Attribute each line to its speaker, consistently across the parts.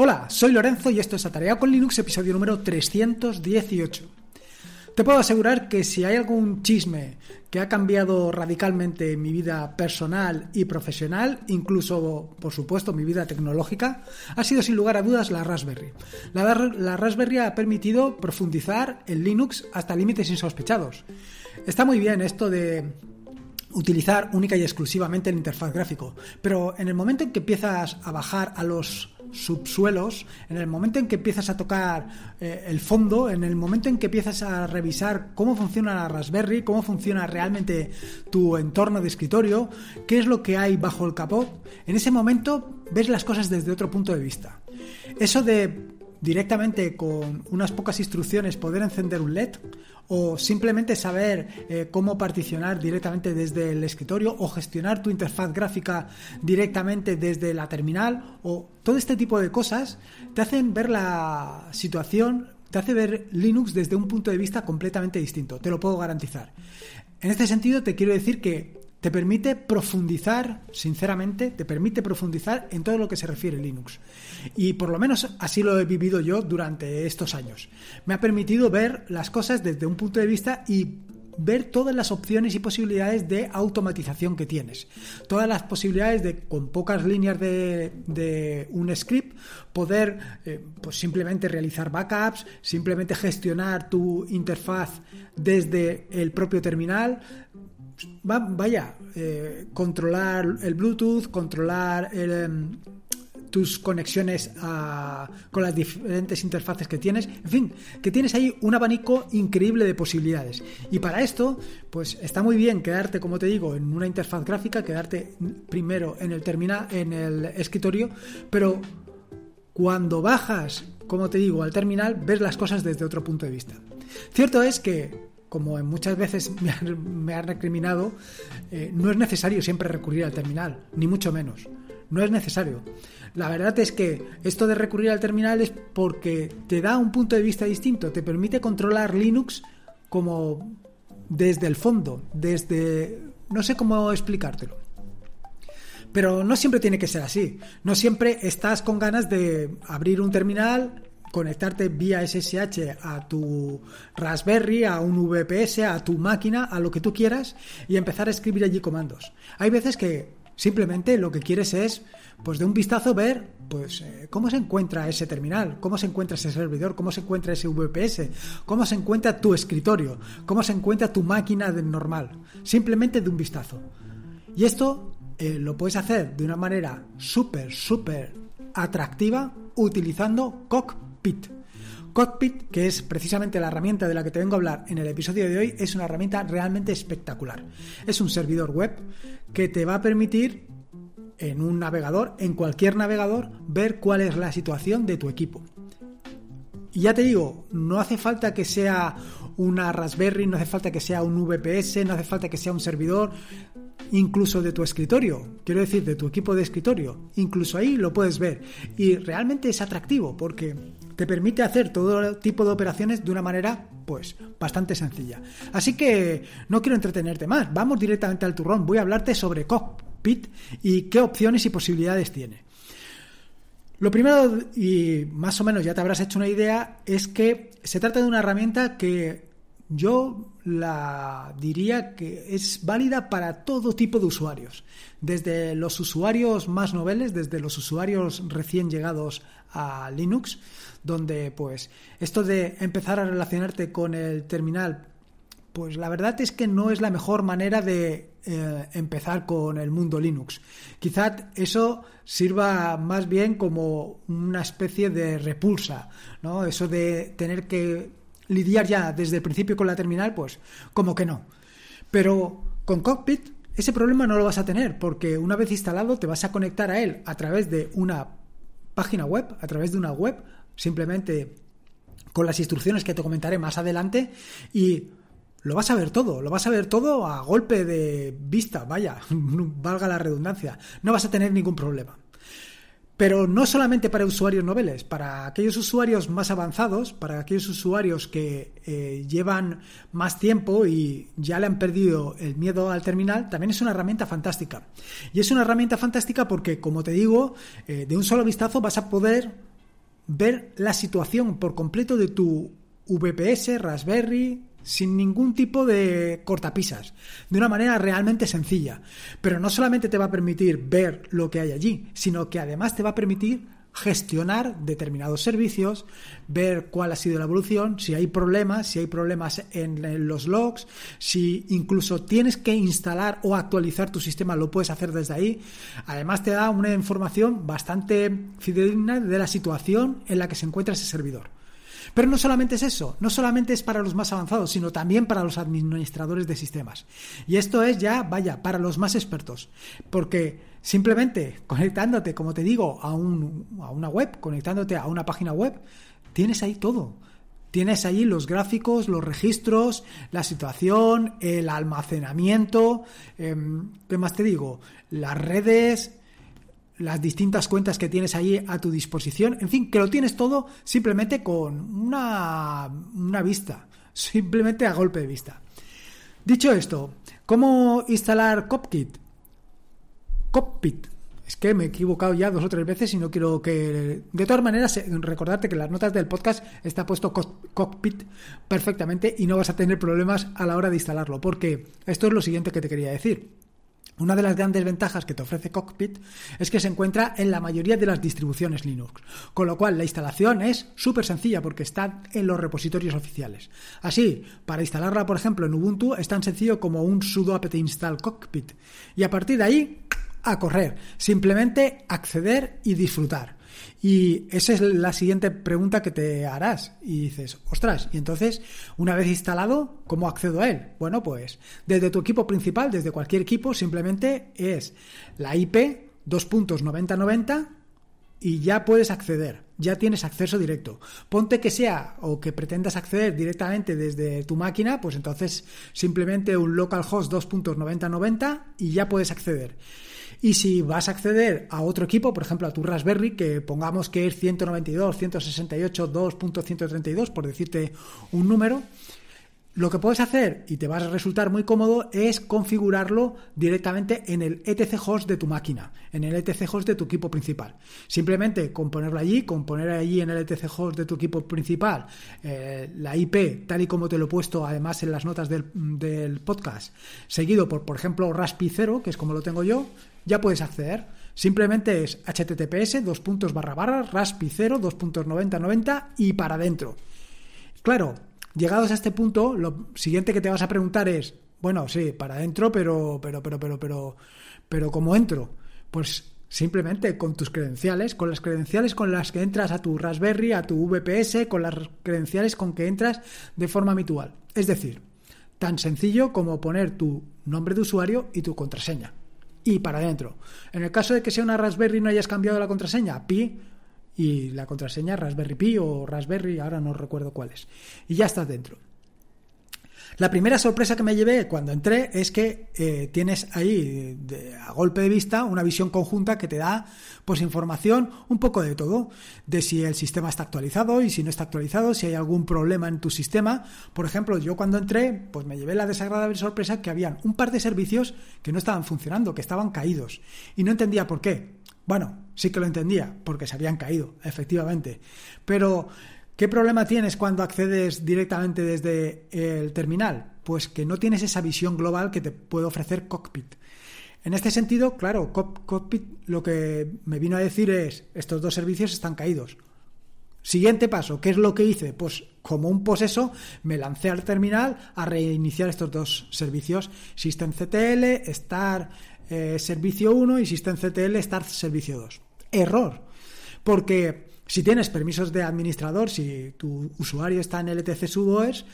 Speaker 1: Hola, soy Lorenzo y esto es Atarea con Linux, episodio número 318. Te puedo asegurar que si hay algún chisme que ha cambiado radicalmente mi vida personal y profesional, incluso, por supuesto, mi vida tecnológica, ha sido sin lugar a dudas la Raspberry. La, Raspberry ha permitido profundizar en Linux hasta límites insospechados. Está muy bien esto de utilizar única y exclusivamente el interfaz gráfico, pero en el momento en que empiezas a bajar a los subsuelos, en el momento en que empiezas a tocar eh, el fondo, en el momento en que empiezas a revisar cómo funciona la Raspberry, cómo funciona realmente tu entorno de escritorio, qué es lo que hay bajo el capó, en ese momento ves las cosas desde otro punto de vista. Eso de directamente con unas pocas instrucciones poder encender un LED o simplemente saber eh, cómo particionar directamente desde el escritorio o gestionar tu interfaz gráfica directamente desde la terminal o todo este tipo de cosas te hacen ver la situación, te hace ver Linux desde un punto de vista completamente distinto, te lo puedo garantizar. En este sentido te quiero decir que te permite profundizar, sinceramente, te permite profundizar en todo lo que se refiere a Linux. Y por lo menos así lo he vivido yo durante estos años. Me ha permitido ver las cosas desde un punto de vista y ver todas las opciones y posibilidades de automatización que tienes. Todas las posibilidades de, con pocas líneas de, un script, poder eh, pues simplemente realizar backups, simplemente gestionar tu interfaz desde el propio terminal, vaya, eh, controlar el Bluetooth, controlar em, tus conexiones ah, con las diferentes interfaces que tienes, en fin, que tienes ahí un abanico increíble de posibilidades. Y para esto, pues está muy bien quedarte, como te digo, en una interfaz gráfica, quedarte primero en el terminal, en el escritorio, pero cuando bajas, como te digo, al terminal, ves las cosas desde otro punto de vista. Cierto es que como muchas veces me han, recriminado, eh, no es necesario siempre recurrir al terminal, ni mucho menos. No es necesario. La verdad es que esto de recurrir al terminal es porque te da un punto de vista distinto, te permite controlar Linux como desde el fondo, desde... no sé cómo explicártelo. Pero no siempre tiene que ser así. No siempre estás con ganas de abrir un terminal, conectarte vía SSH a tu Raspberry, a un VPS, a tu máquina, a lo que tú quieras y empezar a escribir allí comandos. Hay veces que simplemente lo que quieres es, pues de un vistazo ver, pues eh, cómo se encuentra ese terminal, cómo se encuentra ese servidor, cómo se encuentra ese VPS, cómo se encuentra tu escritorio, cómo se encuentra tu máquina normal, simplemente de un vistazo. Y esto eh, lo puedes hacer de una manera súper, súper atractiva utilizando Cockpit Cockpit. que es precisamente la herramienta de la que te vengo a hablar en el episodio de hoy, es una herramienta realmente espectacular. Es un servidor web que te va a permitir en un navegador, en cualquier navegador, ver cuál es la situación de tu equipo. Y ya te digo, no hace falta que sea una Raspberry, no hace falta que sea un VPS, no hace falta que sea un servidor, incluso de tu escritorio, quiero decir, de tu equipo de escritorio. Incluso ahí lo puedes ver. Y realmente es atractivo porque te permite hacer todo tipo de operaciones de una manera, pues, bastante sencilla. Así que no quiero entretenerte más, vamos directamente al turrón, voy a hablarte sobre Cockpit y qué opciones y posibilidades tiene. Lo primero, y más o menos ya te habrás hecho una idea, es que se trata de una herramienta que yo la diría que es válida para todo tipo de usuarios, desde los usuarios más noveles, desde los usuarios recién llegados a Linux, donde pues esto de empezar a relacionarte con el terminal, pues la verdad es que no es la mejor manera de eh, empezar con el mundo Linux. Quizás eso sirva más bien como una especie de repulsa, ¿no? Eso de tener que lidiar ya desde el principio con la terminal, pues como que no. Pero con Cockpit ese problema no lo vas a tener porque una vez instalado te vas a conectar a él a través de una página web, a través de una web, simplemente con las instrucciones que te comentaré más adelante y lo vas a ver todo, lo vas a ver todo a golpe de vista, vaya, valga la redundancia, no vas a tener ningún problema. Pero no solamente para usuarios noveles, para aquellos usuarios más avanzados, para aquellos usuarios que eh, llevan más tiempo y ya le han perdido el miedo al terminal, también es una herramienta fantástica. Y es una herramienta fantástica porque, como te digo, eh, de un solo vistazo vas a poder ver la situación por completo de tu VPS, Raspberry, sin ningún tipo de cortapisas, de una manera realmente sencilla. Pero no solamente te va a permitir ver lo que hay allí, sino que además te va a permitir gestionar determinados servicios, ver cuál ha sido la evolución, si hay problemas, si hay problemas en, los logs, si incluso tienes que instalar o actualizar tu sistema, lo puedes hacer desde ahí. Además te da una información bastante fidedigna de la situación en la que se encuentra ese servidor. Pero no solamente es eso, no solamente es para los más avanzados, sino también para los administradores de sistemas. Y esto es ya, vaya, para los más expertos, porque simplemente conectándote, como te digo, a, un, a una web, conectándote a una página web, tienes ahí todo. Tienes ahí los gráficos, los registros, la situación, el almacenamiento, em, ¿qué más te digo? Las redes, las distintas cuentas que tienes ahí a tu disposición, en fin, que lo tienes todo simplemente con una, vista, simplemente a golpe de vista. Dicho esto, ¿cómo instalar Cockpit. Cockpit. Es que me he equivocado ya dos o tres veces y no quiero que... De todas maneras, eh, recordarte que las notas del podcast está puesto cockpit perfectamente y no vas a tener problemas a la hora de instalarlo, porque esto es lo siguiente que te quería decir. Una de las grandes ventajas que te ofrece Cockpit es que se encuentra en la mayoría de las distribuciones Linux, con lo cual la instalación es súper sencilla porque está en los repositorios oficiales. Así, para instalarla, por ejemplo, en Ubuntu es tan sencillo como un sudo apt install cockpit y a partir de ahí a correr, simplemente acceder y disfrutar. Y esa es la siguiente pregunta que te harás. Y dices, ostras, y entonces, una vez instalado, ¿cómo accedo a él? Bueno, pues desde tu equipo principal, desde cualquier equipo, simplemente es la IP 2.9090 y ya puedes acceder, ya tienes acceso directo. Ponte que sea o que pretendas acceder directamente desde tu máquina, pues entonces simplemente un localhost 2.9090 y ya puedes acceder. Y si vas a acceder a otro equipo, por ejemplo a tu Raspberry, que pongamos que es 192, 168, 2.132, por decirte un número, lo que puedes hacer, y te va a resultar muy cómodo, es configurarlo directamente en el ETC host de tu máquina, en el ETC host de tu equipo principal. Simplemente con ponerlo allí, con poner allí en el ETC host de tu equipo principal eh, la IP, tal y como te lo he puesto además en las notas del, del podcast, seguido por, por ejemplo, Raspi 0, que es como lo tengo yo, ya puedes acceder. Simplemente es https dos barra raspi 0 y para adentro. Claro, llegados a este punto, lo siguiente que te vas a preguntar es, bueno, sí, para adentro, pero, pero, pero, pero, pero, pero, ¿cómo entro? Pues simplemente con tus credenciales, con las credenciales con las que entras a tu Raspberry, a tu VPS, con las credenciales con que entras de forma habitual. Es decir, tan sencillo como poner tu nombre de usuario y tu contraseña y para adentro. En el caso de que sea una Raspberry y no hayas cambiado la contraseña, pi y la contraseña Raspberry Pi o Raspberry, ahora no recuerdo cuál es. Y ya estás dentro. La primera sorpresa que me llevé cuando entré es que eh, tienes ahí a golpe de vista una visión conjunta que te da pues información un poco de todo, de si el sistema está actualizado y si no está actualizado, si hay algún problema en tu sistema. Por ejemplo, yo cuando entré, pues me llevé la desagradable sorpresa que habían un par de servicios que no estaban funcionando, que estaban caídos y no entendía por qué. Bueno, sí que lo entendía, porque se habían caído, efectivamente. Pero ¿Qué problema tienes cuando accedes directamente desde el terminal? Pues que no tienes esa visión global que te puede ofrecer Cockpit. En este sentido, claro, Cockpit lo que me vino a decir es, estos dos servicios están caídos. Siguiente paso, ¿qué es lo que hice? Pues como un poseso me lancé al terminal a reiniciar estos dos servicios, SystemCTL, eh, Star Servicio 1 y SystemCTL Star Servicio 2. Error, porque si tienes permisos de administrador, si tu usuario está en LTC e Sudoers,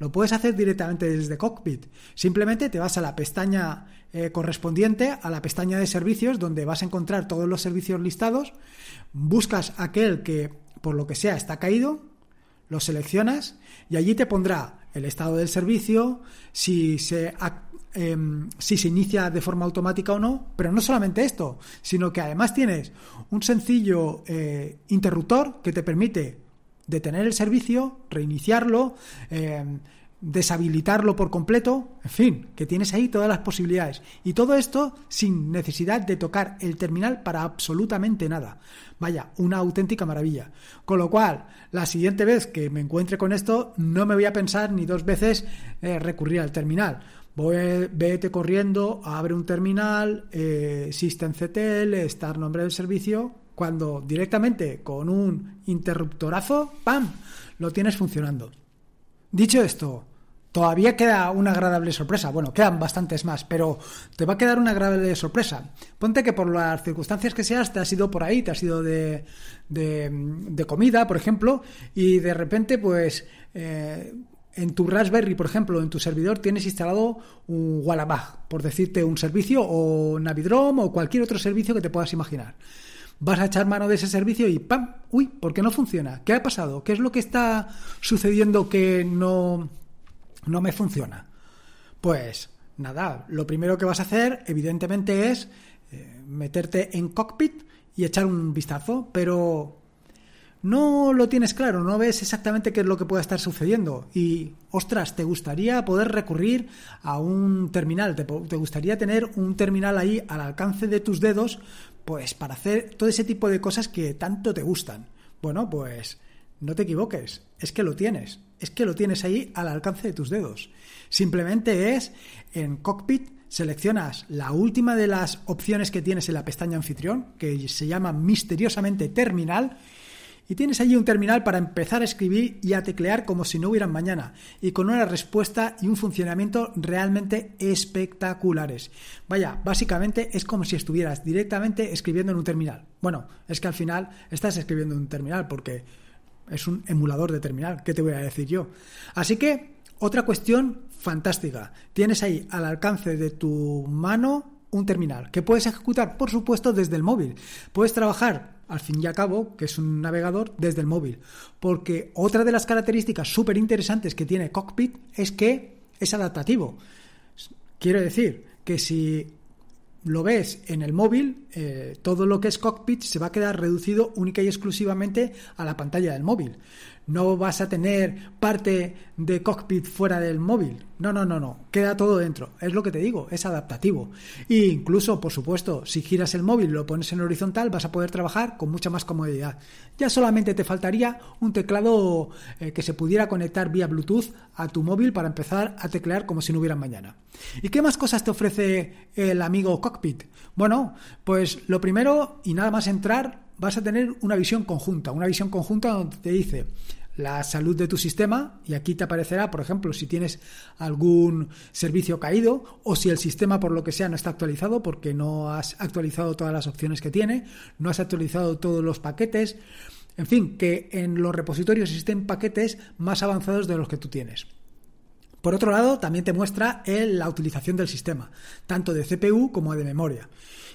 Speaker 1: lo puedes hacer directamente desde Cockpit. Simplemente te vas a la pestaña eh, correspondiente, a la pestaña de servicios, donde vas a encontrar todos los servicios listados, buscas aquel que, por lo que sea, está caído, lo seleccionas y allí te pondrá el estado del servicio, si se Em, si se inicia de forma automática o no, pero no solamente esto, sino que además tienes un sencillo eh, interruptor que te permite detener el servicio, reiniciarlo, em, deshabilitarlo por completo, en fin, que tienes ahí todas las posibilidades. Y todo esto sin necesidad de tocar el terminal para absolutamente nada. Vaya, una auténtica maravilla. Con lo cual, la siguiente vez que me encuentre con esto, no me voy a pensar ni dos veces eh, recurrir al terminal. Voy, vete corriendo, abre un terminal, eh, systemctl, estar nombre del servicio, cuando directamente con un interruptorazo, ¡pam!, lo tienes funcionando. Dicho esto, Todavía queda una agradable sorpresa. Bueno, quedan bastantes más, pero te va a quedar una agradable sorpresa. Ponte que por las circunstancias que seas te has ido por ahí, te has ido de, comida, por ejemplo, y de repente, pues eh, en tu Raspberry, por ejemplo, en tu servidor tienes instalado un Wallabag, por decirte un servicio, o Navidrom, o cualquier otro servicio que te puedas imaginar vas a echar mano de ese servicio y ¡pam! ¡Uy! ¿Por qué no funciona? ¿Qué ha pasado? ¿Qué es lo que está sucediendo que no, no me funciona. Pues nada, lo primero que vas a hacer, evidentemente, es eh, meterte en cockpit y echar un vistazo, pero no lo tienes claro, no ves exactamente qué es lo que puede estar sucediendo. Y, ostras, te gustaría poder recurrir a un terminal, te gustaría tener un terminal ahí al alcance de tus dedos, pues para hacer todo ese tipo de cosas que tanto te gustan. Bueno, pues no te equivoques, es que lo tienes es que lo tienes ahí al alcance de tus dedos. Simplemente es en cockpit seleccionas la última de las opciones que tienes en la pestaña anfitrión, que se llama misteriosamente terminal, y tienes allí un terminal para empezar a escribir y a teclear como si no hubieran mañana, y con una respuesta y un funcionamiento realmente espectaculares. Vaya, básicamente es como si estuvieras directamente escribiendo en un terminal. Bueno, es que al final estás escribiendo en un terminal porque es un emulador de terminal, ¿qué te voy a decir yo? Así que, otra cuestión fantástica. Tienes ahí al alcance de tu mano un terminal que puedes ejecutar, por supuesto, desde el móvil. Puedes trabajar, al fin y al cabo, que es un navegador, desde el móvil. Porque otra de las características súper interesantes que tiene Cockpit es que es adaptativo. Quiero decir que si lo ves en el móvil, eh, todo lo que es cockpit se va a quedar reducido única y exclusivamente a la pantalla del móvil no vas a tener parte de cockpit fuera del móvil. No, no, no, no, queda todo dentro. Es lo que te digo, es adaptativo. E incluso, por supuesto, si giras el móvil, lo pones en horizontal, vas a poder trabajar con mucha más comodidad. Ya solamente te faltaría un teclado eh, que se pudiera conectar vía Bluetooth a tu móvil para empezar a teclear como si no hubiera mañana. ¿Y qué más cosas te ofrece el amigo Cockpit? Bueno, pues lo primero y nada más entrar vas a tener una visión conjunta, una visión conjunta donde te dice la salud de tu sistema y aquí te aparecerá, por ejemplo, si tienes algún servicio caído o si el sistema por lo que sea no está actualizado porque no has actualizado todas las opciones que tiene, no has actualizado todos los paquetes, en fin, que en los repositorios existen paquetes más avanzados de los que tú tienes. Por otro lado, también te muestra eh, la utilización del sistema, tanto de CPU como de memoria,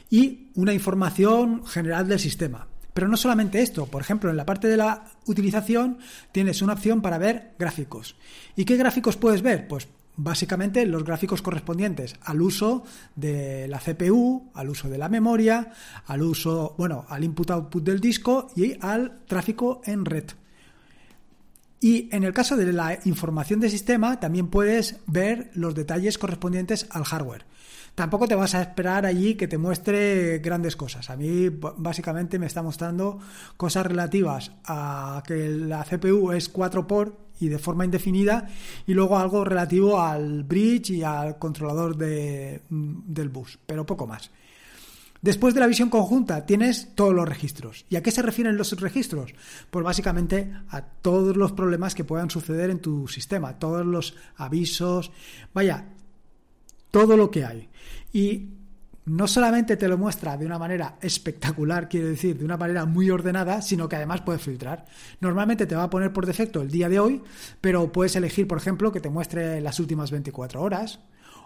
Speaker 1: y una información general del sistema. Pero no solamente esto, por ejemplo, en la parte de la utilización tienes una opción para ver gráficos. ¿Y qué gráficos puedes ver? Pues básicamente los gráficos correspondientes al uso de la CPU, al uso de la memoria, al uso, bueno, al input-output del disco y al tráfico en red. Y en el caso de la información de sistema también puedes ver los detalles correspondientes al hardware tampoco te vas a esperar allí que te muestre grandes cosas. A mí básicamente me está mostrando cosas relativas a que la CPU es 4 por y de forma indefinida y luego algo relativo al bridge y al controlador mm, del bus, pero poco más. Después de la visión conjunta tienes todos los registros. ¿Y a qué se refieren los registros? Pues básicamente a todos los problemas que puedan suceder en tu sistema, todos los avisos. Vaya, todo lo que hay. Y no solamente te lo muestra de una manera espectacular, quiero decir, de una manera muy ordenada, sino que además puedes filtrar. Normalmente te va a poner por defecto el día de hoy, pero puedes elegir, por ejemplo, que te muestre las últimas 24 horas,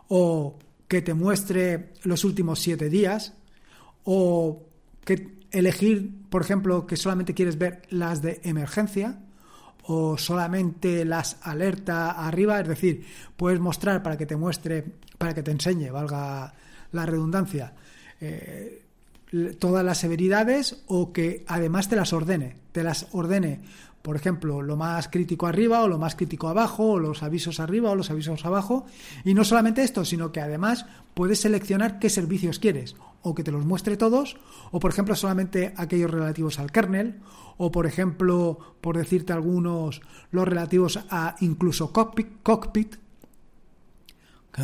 Speaker 1: o que te muestre los últimos 7 días, o que elegir, por ejemplo, que solamente quieres ver las de emergencia, o solamente las alerta arriba, es decir, puedes mostrar para que te muestre, para que te enseñe, valga la redundancia, eh, todas las severidades o que además te las ordene, te las ordene por ejemplo, lo más crítico arriba o lo más crítico abajo, o los avisos arriba o los avisos abajo. Y no solamente esto, sino que además puedes seleccionar qué servicios quieres, o que te los muestre todos, o por ejemplo solamente aquellos relativos al kernel, o por ejemplo, por decirte algunos, los relativos a incluso cockpit, cockpit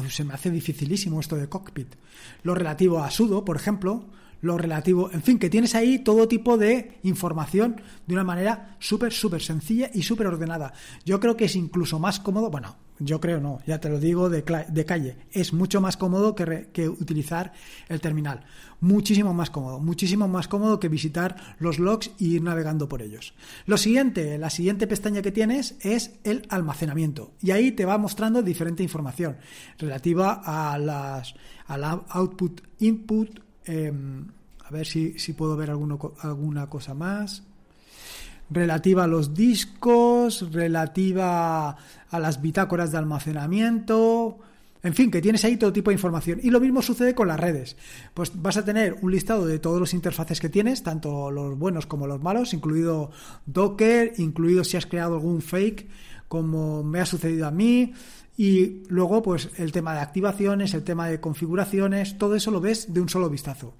Speaker 1: se me hace dificilísimo esto de cockpit. Lo relativo a sudo, por ejemplo, lo relativo, en fin, que tienes ahí todo tipo de información de una manera súper, súper sencilla y súper ordenada. Yo creo que es incluso más cómodo, bueno, yo creo no, ya te lo digo de, calle, es mucho más cómodo que, utilizar el terminal, muchísimo más cómodo, muchísimo más cómodo que visitar los logs y ir navegando por ellos. Lo siguiente, la siguiente pestaña que tienes es el almacenamiento y ahí te va mostrando diferente información relativa a las la output, input, em, a ver si, puedo ver alguno, alguna cosa más. Relativa a los discos, relativa a las bitácoras de almacenamiento, en fin, que tienes ahí todo tipo de información. Y lo mismo sucede con las redes. Pues vas a tener un listado de todos los interfaces que tienes, tanto los buenos como los malos, incluido Docker, incluido si has creado algún fake, como me ha sucedido a mí. Y luego, pues el tema de activaciones, el tema de configuraciones, todo eso lo ves de un solo vistazo.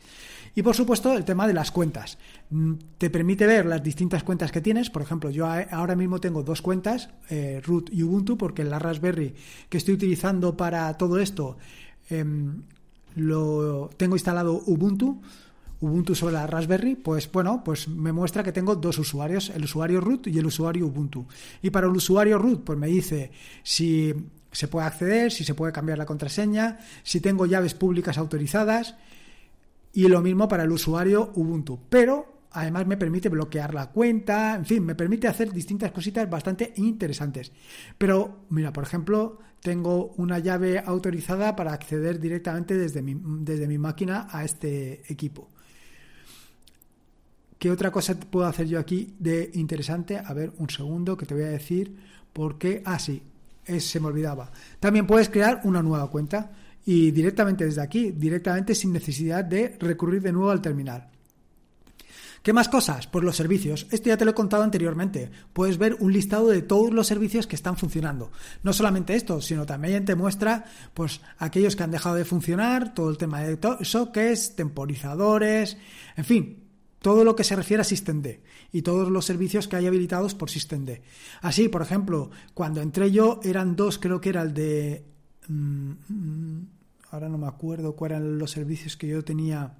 Speaker 1: Y por supuesto, el tema de las cuentas. Mm, te permite ver las distintas cuentas que tienes. Por ejemplo, yo ahora mismo tengo dos cuentas, eh, root y Ubuntu, porque la Raspberry que estoy utilizando para todo esto em, lo tengo instalado Ubuntu. Ubuntu sobre la Raspberry, pues bueno, pues me muestra que tengo dos usuarios, el usuario root y el usuario Ubuntu. Y para el usuario root, pues me dice si se puede acceder, si se puede cambiar la contraseña, si tengo llaves públicas autorizadas, y lo mismo para el usuario Ubuntu. Pero además me permite bloquear la cuenta, en fin, me permite hacer distintas cositas bastante interesantes. Pero, mira, por ejemplo, tengo una llave autorizada para acceder directamente desde mi, desde mi máquina a este equipo. ¿Qué otra cosa puedo hacer yo aquí de interesante? A ver, un segundo que te voy a decir porque... Ah, sí, se me olvidaba. También puedes crear una nueva cuenta y directamente desde aquí, directamente sin necesidad de recurrir de nuevo al terminal. ¿Qué más cosas? Pues los servicios. Esto ya te lo he contado anteriormente. Puedes ver un listado de todos los servicios que están funcionando. No solamente esto, sino también te muestra pues aquellos que han dejado de funcionar, todo el tema de sockets, temporizadores, en fin, todo lo que se refiere a SystemD y todos los servicios que hay habilitados por SystemD. Así, por ejemplo, cuando entré yo eran dos, creo que era el de mm, mm, ahora no me acuerdo cuáles eran los servicios que yo tenía.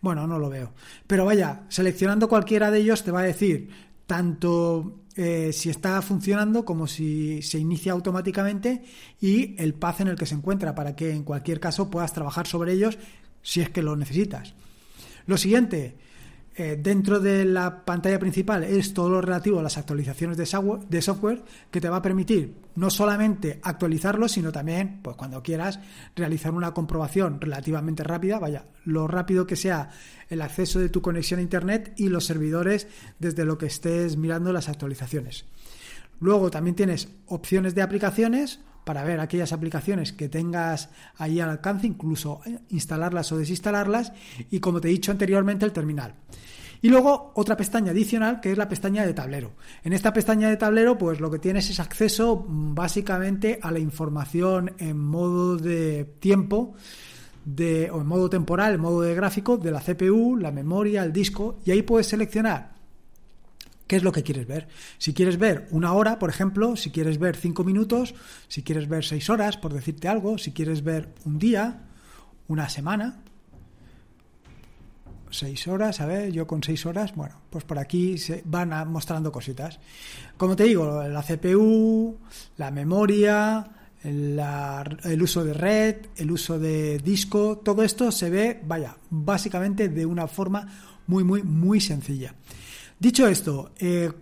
Speaker 1: Bueno, no lo veo. Pero vaya, seleccionando cualquiera de ellos te va a decir tanto eh, si está funcionando como si se inicia automáticamente y el path en el que se encuentra para que en cualquier caso puedas trabajar sobre ellos si es que lo necesitas. Lo siguiente, eh, dentro de la pantalla principal es todo lo relativo a las actualizaciones de software, de software que te va a permitir no solamente actualizarlo, sino también, pues cuando quieras, realizar una comprobación relativamente rápida, vaya, lo rápido que sea el acceso de tu conexión a Internet y los servidores desde lo que estés mirando las actualizaciones. Luego también tienes opciones de aplicaciones, para ver aquellas aplicaciones que tengas ahí al alcance, incluso eh, instalarlas o desinstalarlas, y como te he dicho anteriormente, el terminal. Y luego otra pestaña adicional que es la pestaña de tablero. En esta pestaña de tablero, pues lo que tienes es acceso mm, básicamente a la información en modo de tiempo de, o en modo temporal, en modo de gráfico de la CPU, la memoria, el disco, y ahí puedes seleccionar ¿Qué es lo que quieres ver? Si quieres ver una hora, por ejemplo, si quieres ver cinco minutos, si quieres ver seis horas, por decirte algo, si quieres ver un día, una semana, seis horas, a ver, yo con seis horas, bueno, pues por aquí se van mostrando cositas. Como te digo, la CPU, la memoria, el uso de red, el uso de disco, todo esto se ve, vaya, básicamente de una forma muy, muy, muy sencilla. Dicho esto, eh,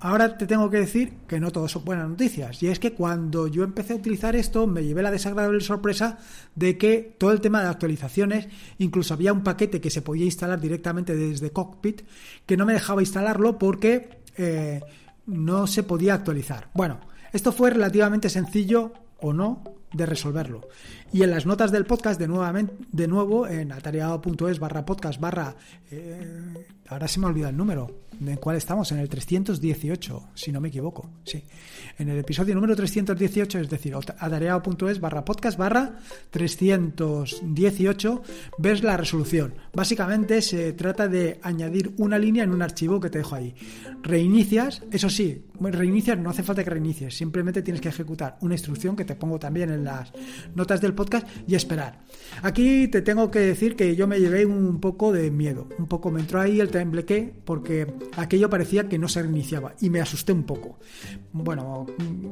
Speaker 1: ahora te tengo que decir que no todo son buenas noticias. Y es que cuando yo empecé a utilizar esto, me llevé la desagradable sorpresa de que todo el tema de actualizaciones, incluso había un paquete que se podía instalar directamente desde Cockpit, que no me dejaba instalarlo porque eh, no se podía actualizar. Bueno, esto fue relativamente sencillo o no, de resolverlo. Y en las notas del podcast, de, nuevamente, de nuevo, en atareado.es barra podcast barra... Eh, ahora se me olvida el número, ¿en cuál estamos? En el 318, si no me equivoco, sí. En el episodio número 318, es decir, atareado.es barra podcast barra 318, ves la resolución. Básicamente se trata de añadir una línea en un archivo que te dejo ahí. Reinicias, eso sí, reiniciar, no hace falta que reinicies, simplemente tienes que ejecutar una instrucción que te pongo también en las notas del podcast y esperar. Aquí te tengo que decir que yo me llevé un poco de miedo, un poco me entró ahí el tembleque porque aquello parecía que no se reiniciaba y me asusté un poco. Bueno,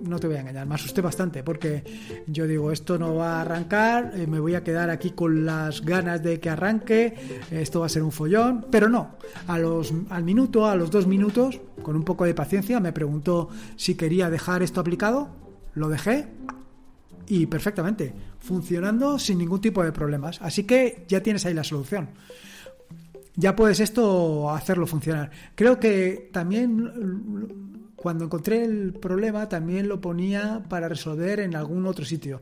Speaker 1: no te voy a engañar, me asusté bastante porque yo digo, esto no va a arrancar, eh, me voy a quedar aquí con las ganas de que arranque, esto va a ser un follón, pero no, a los, al minuto, a los dos minutos, con un poco de paciencia, me pregunté si quería dejar esto aplicado, lo dejé y perfectamente, funcionando sin ningún tipo de problemas. Así que ya tienes ahí la solución. Ya puedes esto hacerlo funcionar. Creo que también cuando encontré el problema también lo ponía para resolver en algún otro sitio.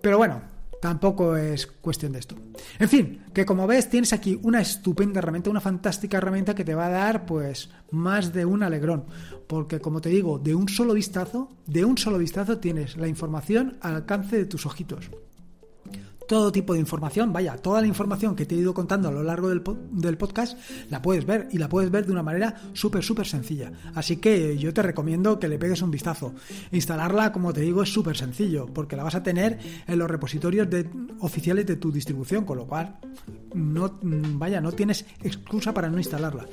Speaker 1: Pero bueno, Tampoco es cuestión de esto. En fin, que como ves tienes aquí una estupenda herramienta, una fantástica herramienta que te va a dar pues más de un alegrón. Porque como te digo, de un solo vistazo, de un solo vistazo tienes la información al alcance de tus ojitos todo tipo de información, vaya, toda la información que te he ido contando a lo largo del, podcast, la puedes ver y la puedes ver de una manera súper, súper sencilla. Así que yo te recomiendo que le pegues un vistazo. Instalarla, como te digo, es súper sencillo, porque la vas a tener en los repositorios de, oficiales de tu distribución, con lo cual, no, vaya, no tienes excusa para no instalarla.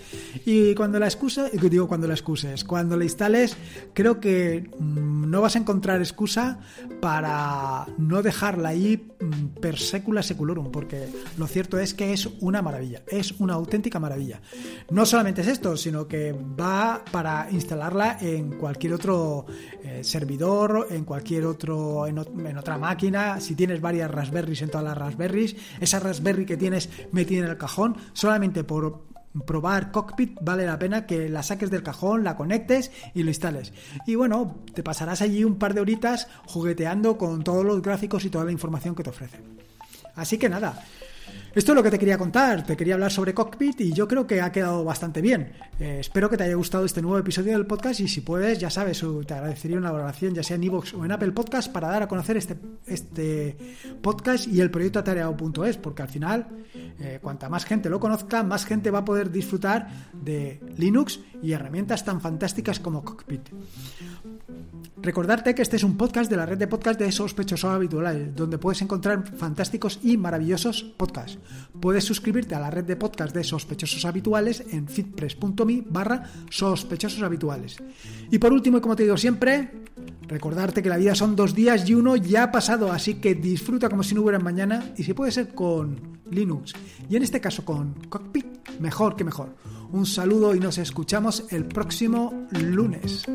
Speaker 1: Y cuando la excusa, digo, cuando la excuses, cuando la instales, creo que mm, no vas a encontrar excusa para no dejarla ahí Mm, per secula seculorum, porque lo cierto es que es una maravilla, es una auténtica maravilla. No solamente es esto, sino que va para instalarla en cualquier otro eh, servidor, en cualquier otro, en, otra máquina, si tienes varias raspberries en todas las raspberries, esa raspberry que tienes metida en el cajón, solamente por probar Cockpit vale la pena que la saques del cajón, la conectes y lo instales. Y bueno, te pasarás allí un par de horitas jugueteando con todos los gráficos y toda la información que te ofrece. Así que nada, esto es lo que te quería contar, te quería hablar sobre Cockpit y yo creo que ha quedado bastante bien. Eh, espero que te haya gustado este nuevo episodio del podcast y si puedes, ya sabes, te agradecería una valoración ya sea en iVoox o en Apple Podcast para dar a conocer este, este podcast y el proyecto atareado.es, porque al final, eh, cuanta más gente lo conozca, más gente va a poder disfrutar de Linux y herramientas tan fantásticas como Cockpit. Recordarte que este es un podcast de la red de podcast de Sospechosos habituales donde puedes encontrar fantásticos y maravillosos podcasts. Puedes suscribirte a la red de podcast de sospechosos habituales en fitpress.me barra sospechosos habituales. Y por último, y como te digo siempre, recordarte que la vida son dos días y uno ya ha pasado, así que disfruta como si no hubiera mañana y si puede ser con Linux y en este caso con Cockpit, mejor que mejor. Un saludo y nos escuchamos el próximo lunes.